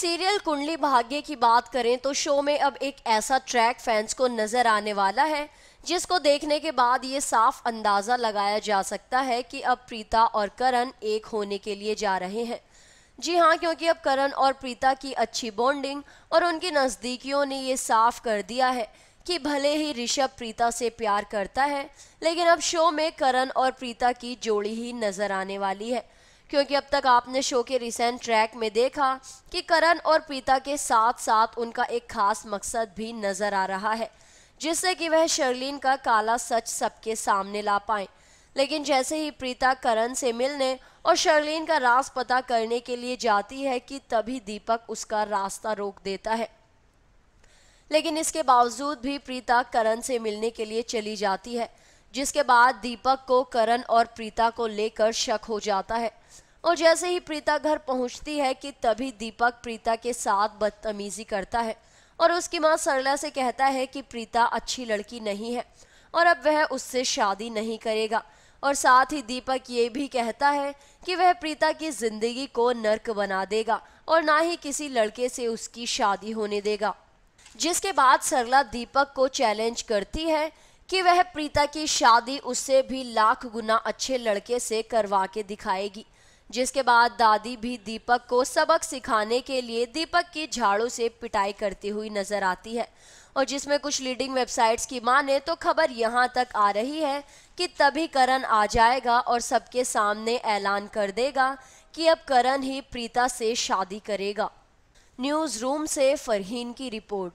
serial कुंडली भाग्य की बात करें तो शो में अब एक ऐसा ट्रैक फैंस को नजर आने वाला है जिसको देखने के बाद ये साफ अंदाजा लगाया जा सकता है कि अब प्रीता और करण एक होने के लिए जा रहे हैं जी हाँ क्योंकि अब करण और प्रीता की अच्छी बॉन्डिंग और उनकी नज़दीकियों ने ये साफ कर दिया है कि भले ही ऋषभ प्रीता से प्यार करता है लेकिन अब शो में करण और प्रीता की जोड़ी ही नजर आने वाली है क्योंकि अब तक आपने शो के रिसेंट ट्रैक में देखा कि करण और प्रीता के साथ साथ उनका एक खास मकसद भी नजर आ रहा है जिससे कि वह शर्लिन का काला सच सबके सामने ला पाए लेकिन जैसे ही प्रीता करण से मिलने और शर्लिन का रास पता करने के लिए जाती है कि तभी दीपक उसका रास्ता रोक देता है लेकिन इसके बावजूद भी प्रीता करण से मिलने के लिए चली जाती है जिसके बाद दीपक को करण और प्रीता को लेकर शक हो जाता है और जैसे ही प्रीता घर पहुंचती है कि तभी दीपक प्रीता के साथ बदतमीजी करता है और उसकी माँ सरला से कहता है कि प्रीता अच्छी लड़की नहीं है और अब वह उससे शादी नहीं करेगा और साथ ही दीपक ये भी कहता है कि वह प्रीता की जिंदगी को नर्क बना देगा और ना ही किसी लड़के से उसकी शादी होने देगा जिसके बाद सरला दीपक को चैलेंज करती है कि वह प्रीता की शादी उससे भी लाख गुना अच्छे लड़के से करवा के दिखाएगी जिसके बाद दादी भी दीपक को सबक सिखाने के लिए दीपक की झाड़ू से पिटाई करती हुई नजर आती है और जिसमें कुछ लीडिंग वेबसाइट्स की माने तो खबर यहाँ तक आ रही है कि तभी करण आ जाएगा और सबके सामने ऐलान कर देगा कि अब करण ही प्रीता से शादी करेगा न्यूज़ रूम से फरहीन की रिपोर्ट